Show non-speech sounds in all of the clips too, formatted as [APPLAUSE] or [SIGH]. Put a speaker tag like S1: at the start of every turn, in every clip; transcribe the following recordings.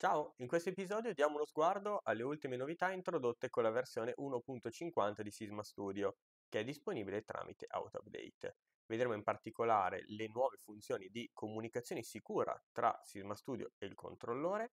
S1: Ciao, in questo episodio diamo uno sguardo alle ultime novità introdotte con la versione 1.50 di Sisma Studio, che è disponibile tramite Auto Vedremo in particolare le nuove funzioni di comunicazione sicura tra Sisma Studio e il controllore,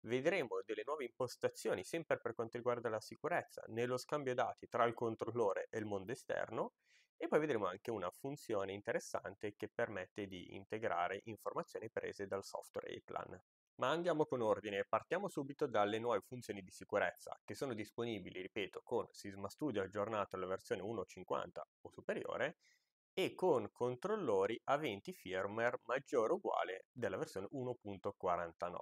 S1: vedremo delle nuove impostazioni sempre per quanto riguarda la sicurezza nello scambio dati tra il controllore e il mondo esterno e poi vedremo anche una funzione interessante che permette di integrare informazioni prese dal software Atlan. Ma andiamo con ordine, partiamo subito dalle nuove funzioni di sicurezza, che sono disponibili, ripeto, con Sisma Studio aggiornato alla versione 1.50 o superiore e con controllori aventi firmware maggiore o uguale della versione 1.49.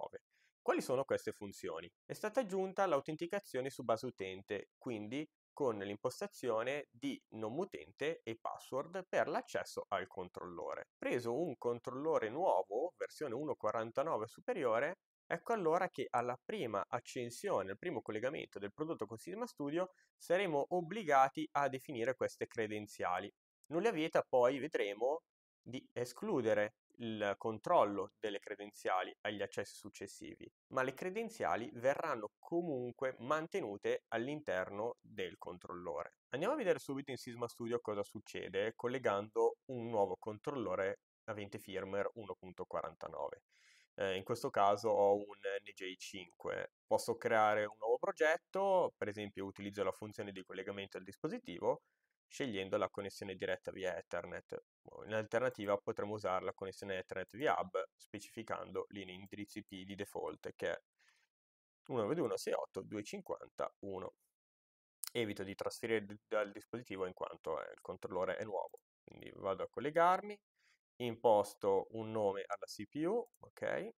S1: Quali sono queste funzioni? È stata aggiunta l'autenticazione su base utente, quindi con l'impostazione di nome utente e password per l'accesso al controllore. Preso un controllore nuovo, versione 1.49 superiore, ecco allora che alla prima accensione, al primo collegamento del prodotto con Sigma Studio, saremo obbligati a definire queste credenziali. Non le vieta poi, vedremo, di escludere il controllo delle credenziali agli accessi successivi, ma le credenziali verranno comunque mantenute all'interno del controllore. Andiamo a vedere subito in Sisma Studio cosa succede collegando un nuovo controllore avente firmware 1.49. Eh, in questo caso ho un NJ5. Posso creare un nuovo progetto, per esempio utilizzo la funzione di collegamento al dispositivo, scegliendo la connessione diretta via Ethernet. Boh, in alternativa potremmo usare la connessione Ethernet via hub specificando l'indirizzo IP di default che è 192.168.250.1. Evito di trasferire dal dispositivo in quanto eh, il controllore è nuovo, quindi vado a collegarmi, imposto un nome alla CPU, ok?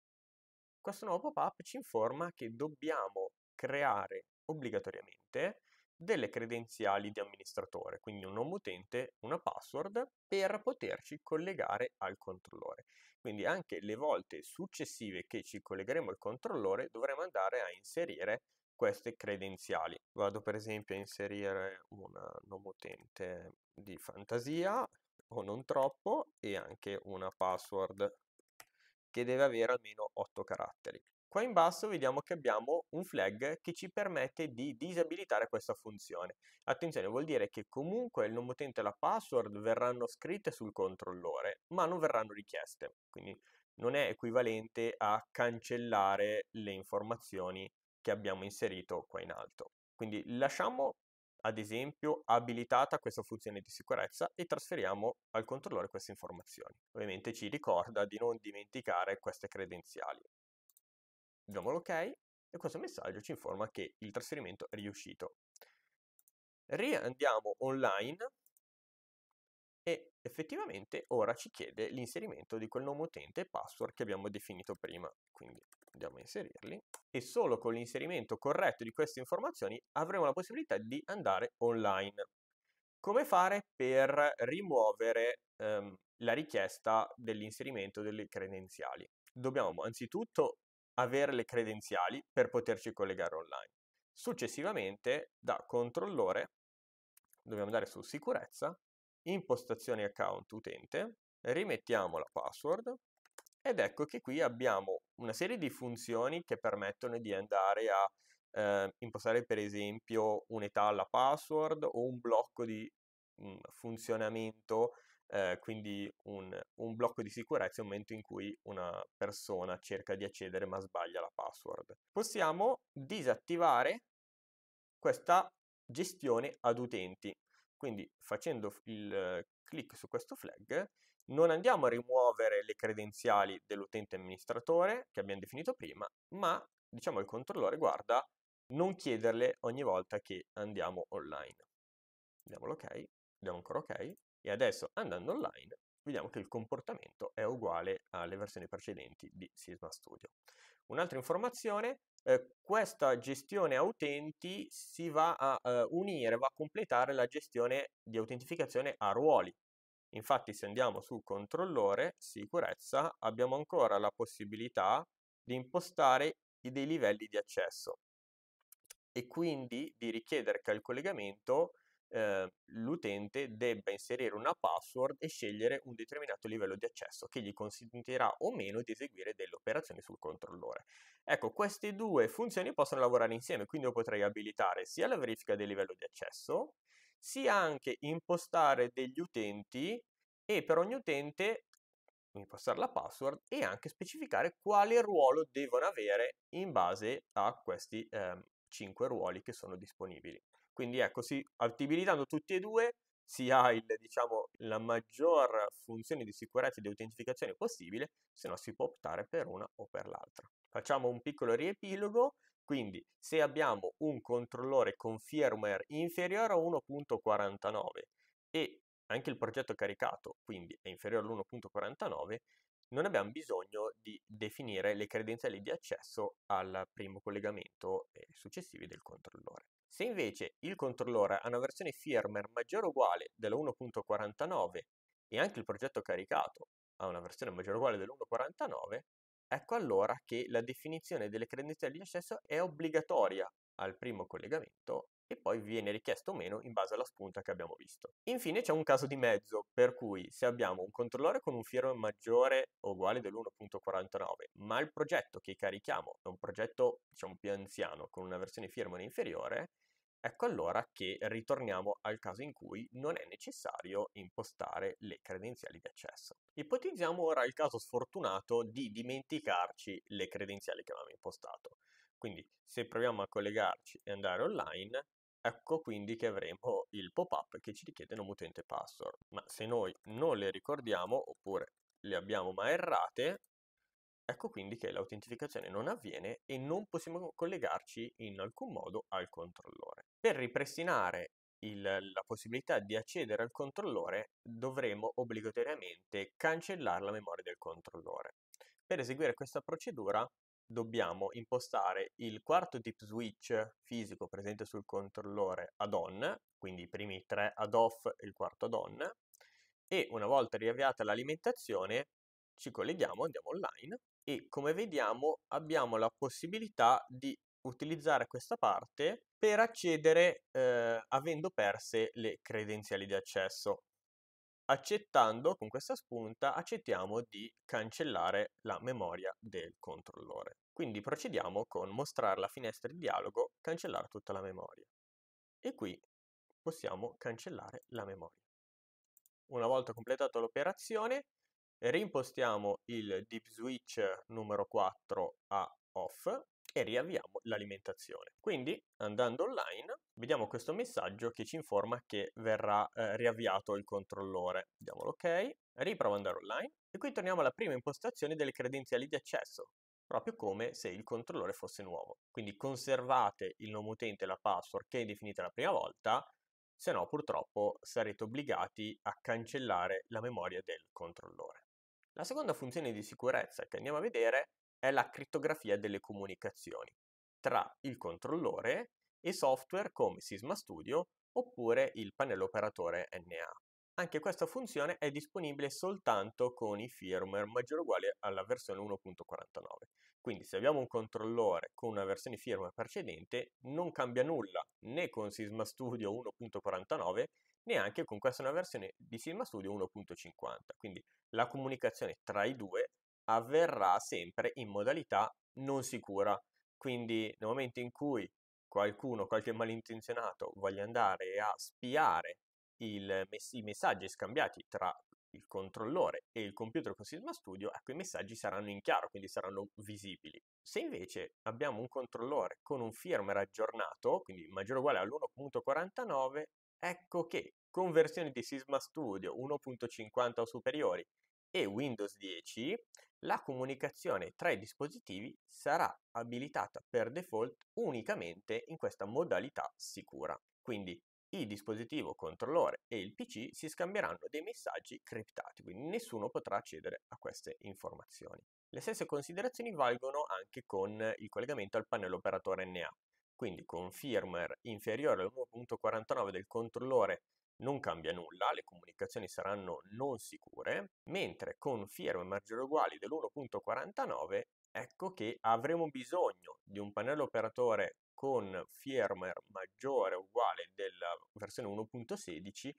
S1: Questo nuovo pop-up ci informa che dobbiamo creare obbligatoriamente delle credenziali di amministratore, quindi un nome utente, una password per poterci collegare al controllore. Quindi anche le volte successive che ci collegheremo al controllore dovremo andare a inserire queste credenziali. Vado per esempio a inserire un nome utente di fantasia o non troppo e anche una password che deve avere almeno 8 caratteri. Qua in basso vediamo che abbiamo un flag che ci permette di disabilitare questa funzione. Attenzione, vuol dire che comunque il nome utente e la password verranno scritte sul controllore, ma non verranno richieste. Quindi non è equivalente a cancellare le informazioni che abbiamo inserito qua in alto. Quindi lasciamo ad esempio abilitata questa funzione di sicurezza e trasferiamo al controllore queste informazioni. Ovviamente ci ricorda di non dimenticare queste credenziali diamo l'ok e questo messaggio ci informa che il trasferimento è riuscito. Riandiamo online e effettivamente ora ci chiede l'inserimento di quel nome utente e password che abbiamo definito prima. Quindi andiamo a inserirli e solo con l'inserimento corretto di queste informazioni avremo la possibilità di andare online. Come fare per rimuovere ehm, la richiesta dell'inserimento delle credenziali? Dobbiamo anzitutto avere le credenziali per poterci collegare online. Successivamente, da controllore, dobbiamo andare su sicurezza, impostazioni account utente, rimettiamo la password ed ecco che qui abbiamo una serie di funzioni che permettono di andare a eh, impostare per esempio un'età alla password o un blocco di mh, mhmm, funzionamento eh, quindi un, un, blocco di sicurezza è un momento in cui una persona cerca di accedere ma sbaglia la password. Possiamo disattivare questa gestione ad utenti, quindi facendo il eh, clic su questo flag non andiamo a rimuovere le credenziali dell'utente amministratore che abbiamo definito prima, ma diciamo il controllore guarda non chiederle ogni volta che andiamo online. Diamo l'ok, ok, diamo ancora ok, e adesso andando online vediamo che il comportamento è uguale alle versioni precedenti di Sisma Studio. Un'altra informazione, eh, questa gestione a utenti si va a eh, unire, va a completare la gestione di autentificazione a ruoli. Infatti se andiamo su controllore, sicurezza, abbiamo ancora la possibilità di impostare dei livelli di accesso e quindi di richiedere che il collegamento Ehm, l'utente debba inserire una password e scegliere un determinato livello di accesso che gli consentirà o meno di eseguire delle operazioni sul controllore. Ecco, queste due funzioni possono lavorare insieme, quindi io potrei abilitare sia la verifica del livello di accesso, sia anche impostare degli utenti e per ogni utente impostare la password e anche specificare quale ruolo devono avere in base a questi eh, 5 ruoli che sono disponibili. Quindi ecco, si, abilitando tutti e due si ha il, diciamo, la maggior funzione di sicurezza e di autentificazione possibile, se no si può optare per una o per l'altra. Facciamo un piccolo riepilogo, quindi se abbiamo un controllore con firmware inferiore a 1.49 e anche il progetto caricato, quindi è inferiore all'1.49, non abbiamo bisogno di definire le credenziali di accesso al primo collegamento e eh, successivi del controllore. Se invece il controllore ha una versione firmware maggiore o uguale della 1.49 e anche il progetto caricato ha una versione maggiore o uguale dell'1.49, ecco allora che la definizione delle credenziali di accesso è obbligatoria al primo collegamento e poi viene richiesto o meno in base alla spunta che abbiamo visto. Infine c'è un caso di mezzo, per cui se abbiamo un controllore con un firmware maggiore o uguale dell'1.49, ma il progetto che carichiamo è un progetto diciamo più anziano con una versione firmware inferiore, Ecco allora che ritorniamo al caso in cui non è necessario impostare le credenziali di accesso. Ipotizziamo ora il caso sfortunato di dimenticarci le credenziali che avevamo impostato. Quindi se proviamo a collegarci e andare online, ecco quindi che avremo il pop-up che ci richiede nome utente password. Ma se noi non le ricordiamo oppure le abbiamo mai errate, Ecco quindi che l'autentificazione non avviene e non possiamo collegarci in alcun modo al controllore. Per ripristinare il, la possibilità di accedere al controllore dovremo obbligatoriamente cancellare la memoria del controllore. Per eseguire questa procedura dobbiamo impostare il quarto tip switch fisico presente sul controllore ad on, quindi i primi tre ad off e il quarto ad on, e una volta riavviata l'alimentazione ci colleghiamo, andiamo online e come vediamo abbiamo la possibilità di utilizzare questa parte per accedere eh, avendo perse le credenziali di accesso. Accettando con questa spunta accettiamo di cancellare la memoria del controllore. Quindi procediamo con mostrare la finestra di dialogo, cancellare tutta la memoria. E qui possiamo cancellare la memoria. Una volta completata l'operazione Reimpostiamo il deep switch numero 4 a off e riavviamo l'alimentazione. Quindi andando online vediamo questo messaggio che ci informa che verrà eh, riavviato il controllore. Diamo l'ok, riprovo ad andare online e qui torniamo alla prima impostazione delle credenziali di accesso, proprio come se il controllore fosse nuovo. Quindi conservate il nome utente e la password che definite la prima volta, se no purtroppo sarete obbligati a cancellare la memoria del controllore. La seconda funzione di sicurezza che andiamo a vedere è la crittografia delle comunicazioni tra il controllore e software come Sisma Studio oppure il pannello operatore NA. Anche questa funzione è disponibile soltanto con i firmware maggiore o uguale alla versione 1.49. Quindi se abbiamo un controllore con una versione firmware precedente non cambia nulla né con Sisma Studio 1.49 neanche con questa nuova versione di Sigma Studio 1.50. Quindi la comunicazione tra i due avverrà sempre in modalità non sicura. Quindi nel momento in cui qualcuno, qualche malintenzionato, voglia andare a spiare mess- i messaggi scambiati tra il controllore e il computer con Sigma Studio, ecco i messaggi saranno in chiaro, quindi saranno visibili. Se invece abbiamo un controllore con un firmware aggiornato, quindi maggiore o uguale all'1.49, ecco che con versioni di Sisma Studio 1.50 o superiori e Windows 10, la comunicazione tra i dispositivi sarà abilitata per default unicamente in questa modalità sicura. Quindi il dispositivo controllore e il PC si scambieranno dei messaggi criptati, quindi nessuno potrà accedere a queste informazioni. Le stesse considerazioni valgono anche con il collegamento al pannello operatore NA, quindi con firmware inferiore al 1.49 del controllore non cambia nulla, le comunicazioni saranno non sicure, mentre con fiero e maggiori uguali dell'1.49 ecco che avremo bisogno di un pannello operatore con firmware maggiore o uguale della versione 1.16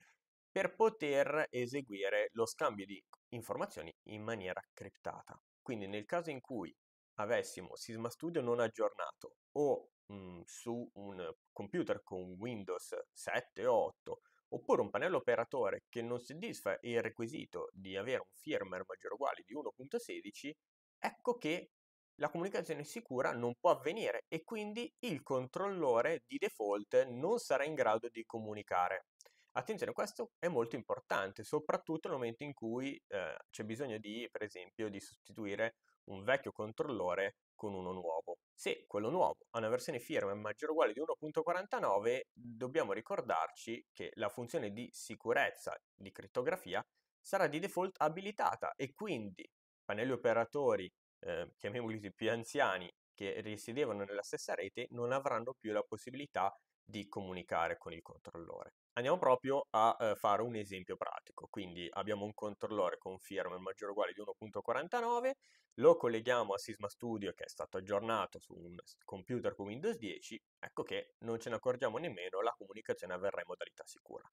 S1: per poter eseguire lo scambio di informazioni in maniera criptata. Quindi nel caso in cui avessimo Sisma Studio non aggiornato o mh, mhmm, su un computer con Windows 7 o 8 oppure un pannello operatore che non soddisfa il requisito di avere un firmware maggiore o uguale di 1.16, ecco che la comunicazione sicura non può avvenire e quindi il controllore di default non sarà in grado di comunicare. Attenzione, questo è molto importante, soprattutto nel momento in cui eh, c'è bisogno di, per esempio, di sostituire un vecchio controllore con uno nuovo. Se quello nuovo ha una versione firmware maggiore o uguale di 1.49, dobbiamo ricordarci che la funzione di sicurezza di crittografia sarà di default abilitata e quindi pannelli operatori, eh, chiamiamoli più anziani, che risiedevano nella stessa rete non avranno più la possibilità di di comunicare con il controllore. Andiamo proprio a eh, fare un esempio pratico, quindi abbiamo un controllore con firma firmware maggiore o uguale di 1.49, lo colleghiamo a Sisma Studio che è stato aggiornato su un computer con Windows 10, ecco che non ce ne accorgiamo nemmeno, la comunicazione avverrà in modalità sicura.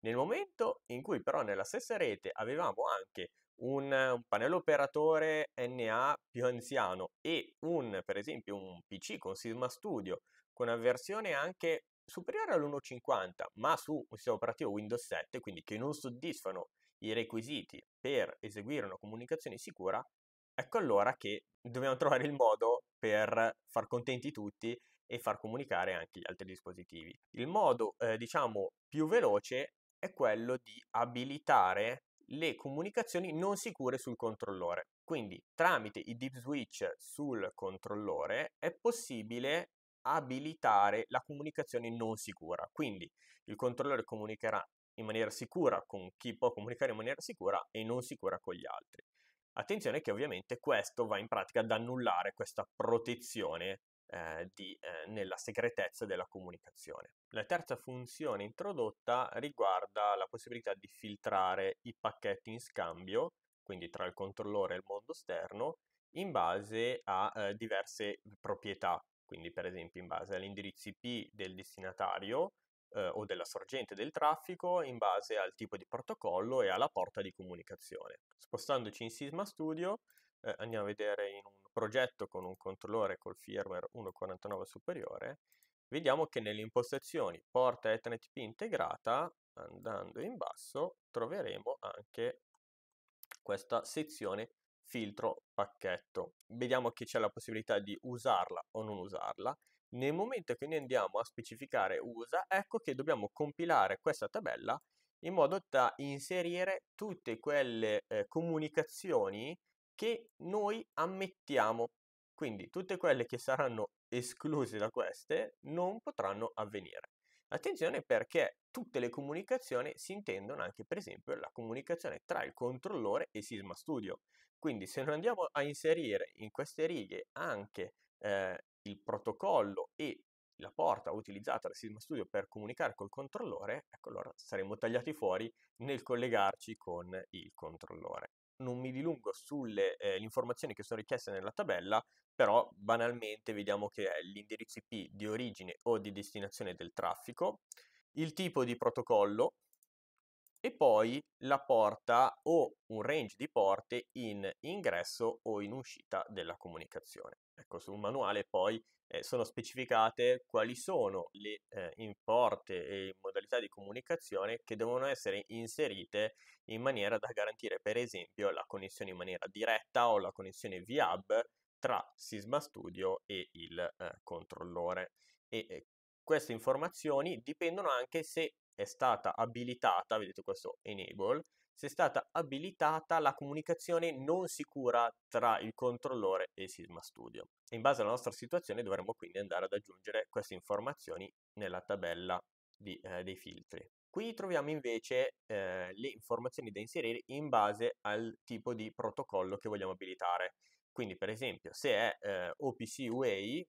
S1: Nel momento in cui però nella stessa rete avevamo anche un, un, pannello operatore NA più anziano e un, per esempio, un PC con Sisma Studio con una versione anche superiore all'1.50, ma su un sistema operativo Windows 7, quindi che non soddisfano i requisiti per eseguire una comunicazione sicura, ecco allora che dobbiamo [LAUGHS] trovare il modo per far contenti tutti e far comunicare anche gli altri dispositivi. Il modo, eh, diciamo, più veloce è quello di abilitare le comunicazioni non sicure sul controllore. Quindi tramite i deep switch sul controllore è possibile abilitare la comunicazione non sicura. Quindi il controllore comunicherà in maniera sicura con chi può comunicare in maniera sicura e non sicura con gli altri. Attenzione che ovviamente questo va in pratica ad annullare questa protezione eh, di, eh, nella segretezza della comunicazione. La terza funzione introdotta riguarda la possibilità di filtrare i pacchetti in scambio, quindi tra il controllore e il mondo esterno, in base a eh, diverse proprietà quindi per esempio in base all'indirizzo IP del destinatario eh, o della sorgente del traffico, in base al tipo di protocollo e alla porta di comunicazione. Spostandoci in Sisma Studio eh, andiamo a vedere in un progetto con un controllore col firmware 1.49 superiore, vediamo che nelle impostazioni porta Ethernet IP integrata, andando in basso, troveremo anche questa sezione filtro pacchetto. Vediamo che c'è la possibilità di usarla o non usarla. Nel momento che noi andiamo a specificare usa, ecco che dobbiamo compilare questa tabella in modo da inserire tutte quelle eh, comunicazioni che noi ammettiamo. Quindi tutte quelle che saranno escluse da queste non potranno avvenire. Attenzione perché tutte le comunicazioni si intendono anche per esempio la comunicazione tra il controllore e Sisma Studio. Quindi se non andiamo a inserire in queste righe anche eh, il protocollo e la porta utilizzata da Sisma Studio per comunicare col controllore, ecco allora saremo tagliati fuori nel collegarci con il controllore non mi dilungo sulle eh, informazioni che sono richieste nella tabella, però banalmente vediamo che è l'indirizzo IP di origine o di destinazione del traffico, il tipo di protocollo, e poi la porta o un range di porte in ingresso o in uscita della comunicazione. Ecco, sul manuale poi eh, sono specificate quali sono le eh, porte e modalità di comunicazione che devono essere inserite in maniera da garantire per esempio la connessione in maniera diretta o la connessione via hub tra Sisma Studio e il eh, controllore. E, eh, queste informazioni dipendono anche se è stata abilitata, vedete questo enable, se è stata abilitata la comunicazione non sicura tra il controllore e Sisma Studio. In base alla nostra situazione dovremmo quindi andare ad aggiungere queste informazioni nella tabella di, eh, dei filtri. Qui troviamo invece eh, le informazioni da inserire in base al tipo di protocollo che vogliamo abilitare. Quindi per esempio se è eh, OPC UA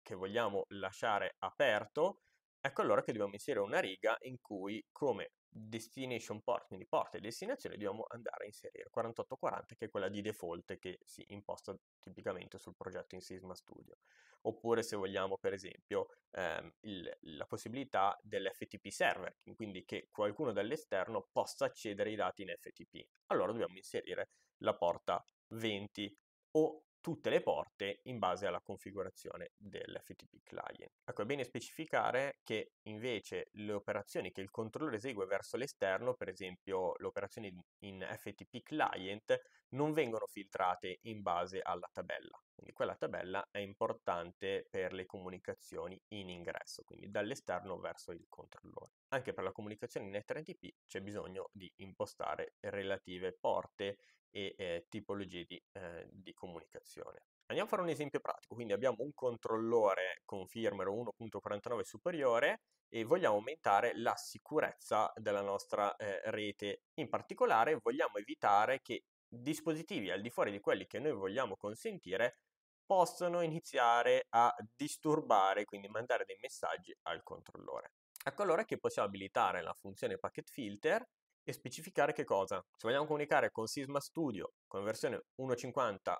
S1: che vogliamo lasciare aperto, Ecco allora che dobbiamo inserire una riga in cui come destination port, quindi porta e destinazione, dobbiamo andare a inserire 4840 che è quella di default che si imposta tipicamente sul progetto in Sisma Studio. Oppure se vogliamo per esempio ehm, il, la possibilità dell'FTP server, quindi che qualcuno dall'esterno possa accedere ai dati in FTP. Allora dobbiamo inserire la porta 20 o tutte le porte in base alla configurazione dell'FTP client. Ecco, è bene specificare che invece le operazioni che il controller esegue verso l'esterno, per esempio le operazioni in FTP client, non vengono filtrate in base alla tabella. Quindi quella tabella è importante per le comunicazioni in ingresso, quindi dall'esterno verso il controllore. Anche per la comunicazione in EtherNTP c'è bisogno di impostare relative porte e eh, tipologie di, eh, di, comunicazione. Andiamo a fare un esempio pratico, quindi abbiamo un controllore con firmware 1.49 superiore e vogliamo aumentare la sicurezza della nostra eh, rete. In particolare vogliamo evitare che dispositivi al di fuori di quelli che noi vogliamo consentire possano iniziare a disturbare, quindi mandare dei messaggi al controllore. Ecco allora che possiamo abilitare la funzione packet filter e specificare che cosa. Se vogliamo comunicare con Sisma Studio con versione 1.50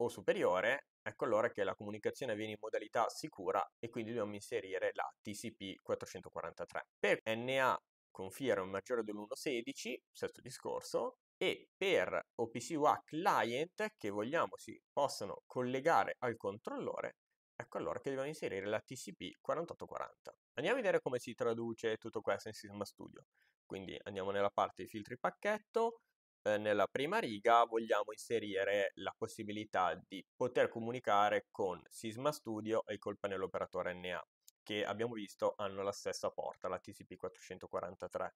S1: o superiore, ecco allora che la comunicazione avviene in modalità sicura e quindi dobbiamo inserire la TCP 443. Per NA con un maggiore dell'1.16, stesso discorso, e per OPC UA client che vogliamo si possano collegare al controllore, ecco allora che dobbiamo inserire la TCP 4840. Andiamo a vedere come si traduce tutto questo in Sisma Studio. Quindi andiamo nella parte di filtri pacchetto, eh, nella prima riga vogliamo inserire la possibilità di poter comunicare con Sisma Studio e col pannello operatore NA, che abbiamo visto hanno la stessa porta, la TCP443.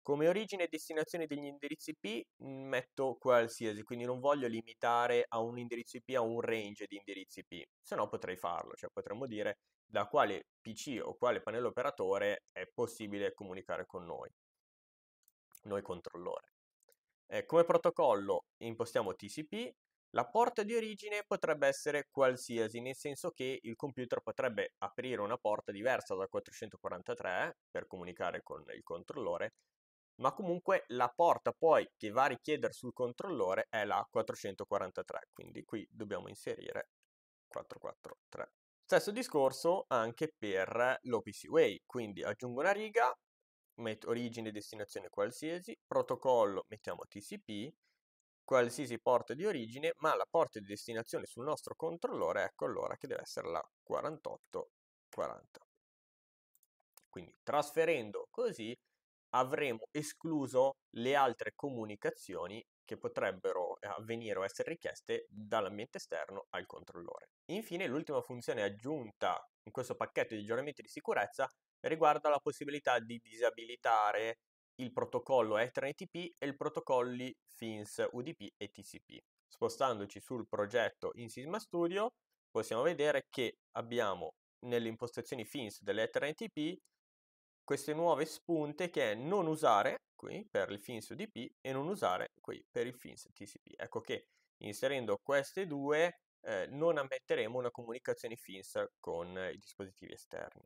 S1: Come origine e destinazione degli indirizzi IP mm, metto qualsiasi, quindi non voglio limitare a un indirizzo IP, a un range di indirizzi IP, se no potrei farlo, cioè potremmo dire da quale PC o quale pannello operatore è possibile comunicare con noi noi controllore. Eh, come protocollo impostiamo TCP, la porta di origine potrebbe essere qualsiasi, nel senso che il computer potrebbe aprire una porta diversa da 443 per comunicare con il controllore, ma comunque la porta poi che va a richiedere sul controllore è la 443, quindi qui dobbiamo inserire 443. Stesso discorso anche per l'OPC Way, quindi aggiungo una riga, met- origine e destinazione qualsiasi, protocollo mettiamo TCP, qualsiasi porta di origine, ma la porta di destinazione sul nostro controllore, ecco allora che deve essere la 4840. Quindi trasferendo così avremo escluso le altre comunicazioni che potrebbero eh, avvenire o essere richieste dall'ambiente esterno al controllore. Infine, l'ultima funzione aggiunta in questo pacchetto di aggiornamenti di sicurezza riguarda la possibilità di disabilitare il protocollo EthernetTP e i protocolli FINS, UDP e TCP. Spostandoci sul progetto in Sisma Studio, possiamo vedere che abbiamo nelle impostazioni FINS dell'EthernetTP queste nuove spunte che è non usare qui per il FINS UDP e non usare qui per il FINS TCP. Ecco che inserendo queste due eh, non ammetteremo una comunicazione FINS con i dispositivi esterni.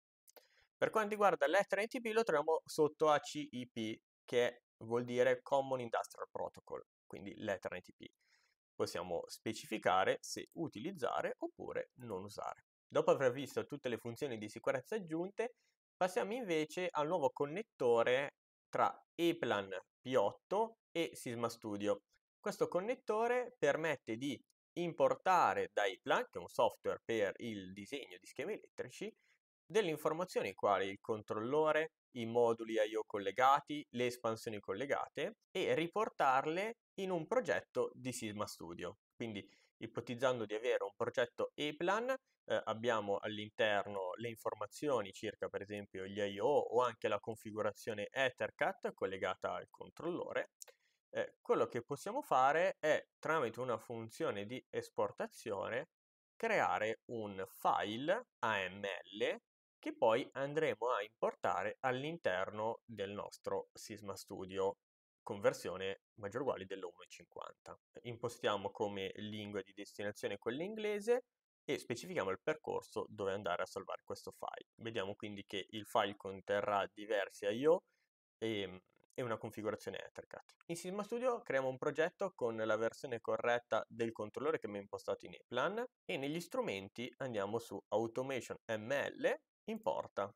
S1: Per quanto riguarda l'Ethernet IP lo troviamo sotto ACIP, che vuol dire Common Industrial Protocol, quindi l'Ethernet IP. Possiamo specificare se utilizzare oppure non usare. Dopo aver visto tutte le funzioni di sicurezza aggiunte, passiamo invece al nuovo connettore tra Eplan P8 e Sisma Studio. Questo connettore permette di importare da Eplan, che è un software per il disegno di schemi elettrici, delle informazioni quali il controllore, i moduli I.O. collegati, le espansioni collegate e riportarle in un progetto di Sigma Studio. Quindi ipotizzando di avere un progetto E-Plan, eh, abbiamo all'interno le informazioni circa per esempio gli I.O. o anche la configurazione EtherCAT collegata al controllore. Eh, quello che possiamo fare è tramite una funzione di esportazione creare un file AML che poi andremo a importare all'interno del nostro Sisma Studio conversione maggiore o uguale dell'1,50. Impostiamo come lingua di destinazione quell'inglese e specifichiamo il percorso dove andare a salvare questo file. Vediamo quindi che il file conterrà diversi I.O. E, mm, e, una configurazione Ethercat. In Sisma Studio creiamo un progetto con la versione corretta del controllore che abbiamo impostato in e e negli strumenti andiamo su Automation ML in porta.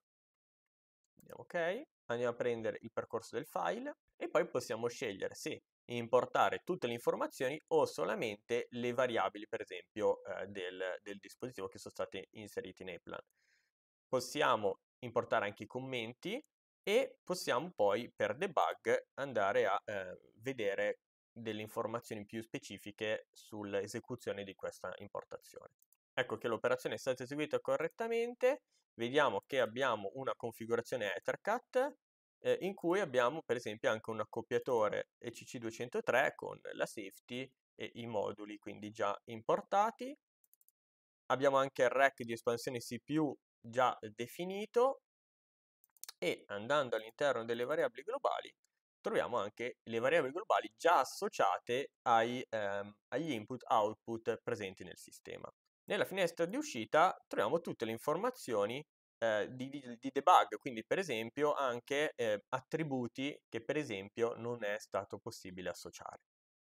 S1: Andiamo ok, andiamo a prendere il percorso del file e poi possiamo scegliere se importare tutte le informazioni o solamente le variabili, per esempio, eh, del, del, dispositivo che sono state inserite in plan. Possiamo importare anche i commenti e possiamo poi per debug andare a eh, vedere delle informazioni più specifiche sull'esecuzione di questa importazione. Ecco che l'operazione è stata eseguita correttamente vediamo che abbiamo una configurazione Ethercat eh, in cui abbiamo per esempio anche un accoppiatore ECC203 con la safety e i moduli quindi già importati. Abbiamo anche il rack di espansione CPU già definito e andando all'interno delle variabili globali troviamo anche le variabili globali già associate ai, ehm, agli input-output presenti nel sistema. Nella finestra di uscita troviamo tutte le informazioni eh, di, di, di, debug, quindi per esempio anche eh, attributi che per esempio non è stato possibile associare.